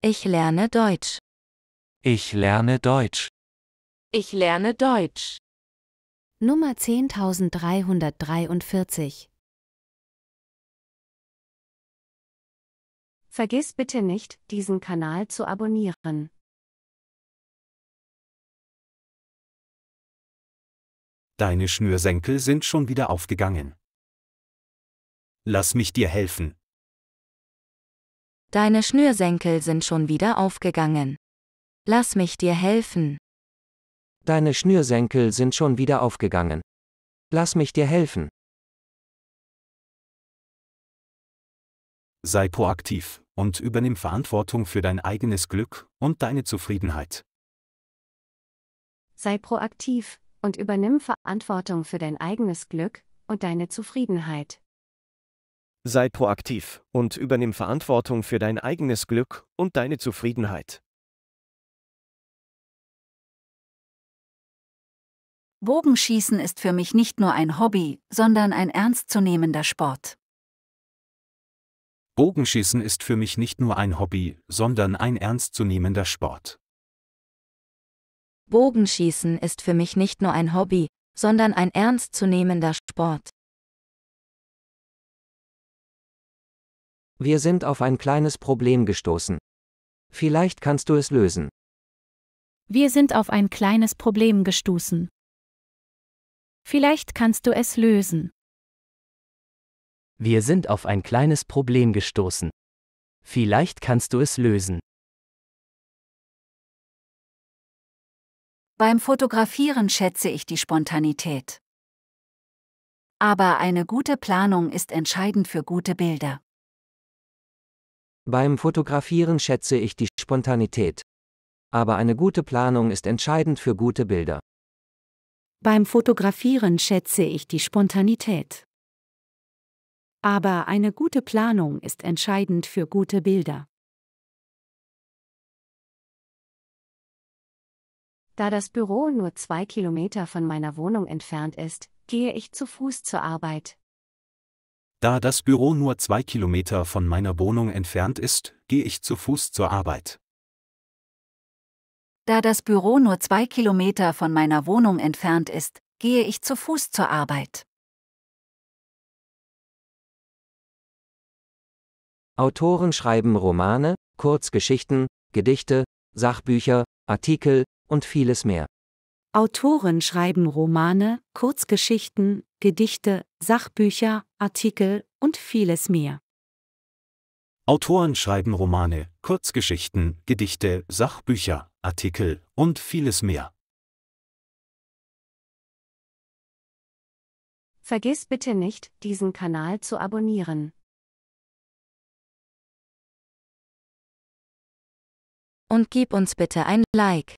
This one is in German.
Ich lerne Deutsch. Ich lerne Deutsch. Ich lerne Deutsch. Nummer 10343 Vergiss bitte nicht, diesen Kanal zu abonnieren. Deine Schnürsenkel sind schon wieder aufgegangen. Lass mich dir helfen. Deine Schnürsenkel sind schon wieder aufgegangen. Lass mich dir helfen. Deine Schnürsenkel sind schon wieder aufgegangen. Lass mich dir helfen. Sei proaktiv und übernimm Verantwortung für dein eigenes Glück und deine Zufriedenheit. Sei proaktiv und übernimm Verantwortung für dein eigenes Glück und deine Zufriedenheit. Sei proaktiv und übernimm Verantwortung für dein eigenes Glück und deine Zufriedenheit. Bogenschießen ist für mich nicht nur ein Hobby, sondern ein ernstzunehmender Sport. Bogenschießen ist für mich nicht nur ein Hobby, sondern ein ernstzunehmender Sport. Bogenschießen ist für mich nicht nur ein Hobby, sondern ein ernstzunehmender Sport. Wir sind auf ein kleines Problem gestoßen. Vielleicht kannst du es lösen. Wir sind auf ein kleines Problem gestoßen. Vielleicht kannst du es lösen. Wir sind auf ein kleines Problem gestoßen. Vielleicht kannst du es lösen. Beim Fotografieren schätze ich die Spontanität. Aber eine gute Planung ist entscheidend für gute Bilder. Beim Fotografieren schätze ich die Spontanität. Aber eine gute Planung ist entscheidend für gute Bilder. Beim Fotografieren schätze ich die Spontanität. Aber eine gute Planung ist entscheidend für gute Bilder. Da das Büro nur zwei Kilometer von meiner Wohnung entfernt ist, gehe ich zu Fuß zur Arbeit. Da das Büro nur zwei Kilometer von meiner Wohnung entfernt ist, gehe ich zu Fuß zur Arbeit. Da das Büro nur zwei Kilometer von meiner Wohnung entfernt ist, gehe ich zu Fuß zur Arbeit. Autoren schreiben Romane, Kurzgeschichten, Gedichte, Sachbücher, Artikel und vieles mehr. Autoren schreiben Romane, Kurzgeschichten, Gedichte, Sachbücher, Artikel und vieles mehr. Autoren schreiben Romane, Kurzgeschichten, Gedichte, Sachbücher, Artikel und vieles mehr. Vergiss bitte nicht, diesen Kanal zu abonnieren. Und gib uns bitte ein Like.